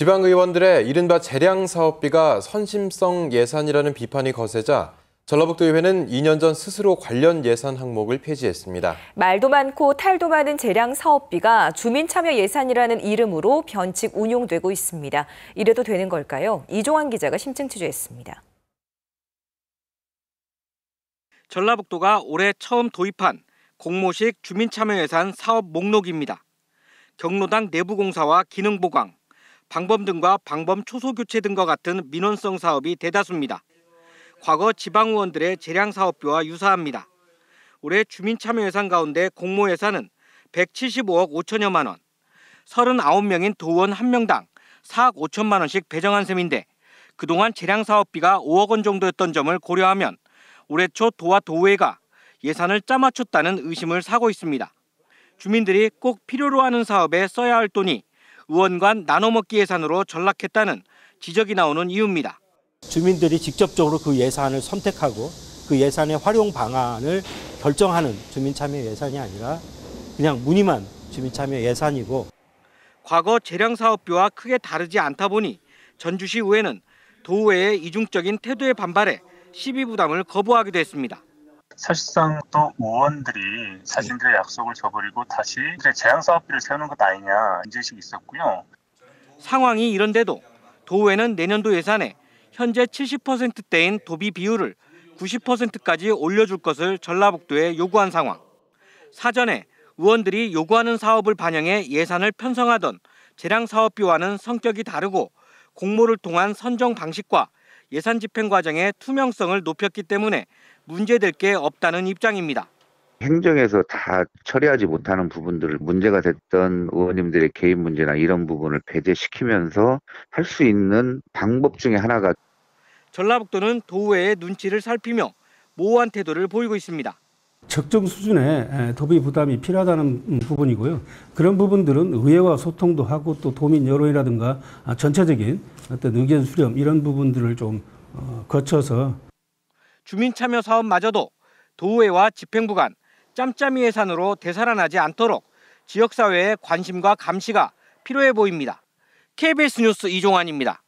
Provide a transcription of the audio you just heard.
지방의원들의 이른바 재량사업비가 선심성 예산이라는 비판이 거세자 전라북도의회는 2년 전 스스로 관련 예산 항목을 폐지했습니다. 말도 많고 탈도 많은 재량 사업비가 주민참여 예산이라는 이름으로 변칙 운용되고 있습니다. 이래도 되는 걸까요? 이종환 기자가 심층 취재했습니다. 전라북도가 올해 처음 도입한 공모식 주민참여 예산 사업 목록입니다. 경로당 내부공사와 기능보강, 방범 등과 방범 초소 교체 등과 같은 민원성 사업이 대다수입니다. 과거 지방 의원들의 재량 사업비와 유사합니다. 올해 주민 참여 예산 가운데 공모 예산은 175억 5천여만 원, 39명인 도원 1명당 4억 5천만 원씩 배정한 셈인데 그동안 재량 사업비가 5억 원 정도였던 점을 고려하면 올해 초 도와 도회가 예산을 짜맞췄다는 의심을 사고 있습니다. 주민들이 꼭 필요로 하는 사업에 써야 할 돈이 의원간 나눠먹기 예산으로 전락했다는 지적이 나오는 이유입니다. 주민들이 직접적으로 그 예산을 선택하고 그 예산의 활용 방안을 결정하는 주민참여 예산이 아니라 그냥 무늬만 주민참여 예산이고 과거 재량사업비와 크게 다르지 않다 보니 전주시 의회는 도의회의 이중적인 태도에 반발해 시비 부담을 거부하기도 했습니다. 사실상 또 의원들이 자신들의 약속을 저버리고 다시 재앙사업비를 세우는 것 아니냐 인식이 있었고요. 상황이 이런데도 도회는 내년도 예산에 현재 70%대인 도비 비율을 90%까지 올려줄 것을 전라북도에 요구한 상황. 사전에 의원들이 요구하는 사업을 반영해 예산을 편성하던 재량사업비와는 성격이 다르고 공모를 통한 선정 방식과 예산 집행 과정의 투명성을 높였기 때문에 문제될 게 없다는 입장입니다. 행정에서 다 처리하지 못하는 부분들을 문제가 됐던 의원님들의 개인 문제나 이런 부분을 배제시키면서 할 수 있는 방법 중에 하나가 전라북도는 도의회의 눈치를 살피며 모호한 태도를 보이고 있습니다. 적정 수준의 도비 부담이 필요하다는 부분이고요. 그런 부분들은 의회와 소통도 하고 또 도민 여론이라든가 아, 전체적인 어떤 의견 수렴 이런 부분들을 좀 어, 거쳐서 주민 참여 사업마저도 도의회와 집행부 간 짬짬이 예산으로 되살아나지 않도록 지역사회의 관심과 감시가 필요해 보입니다. KBS 뉴스 이종환입니다.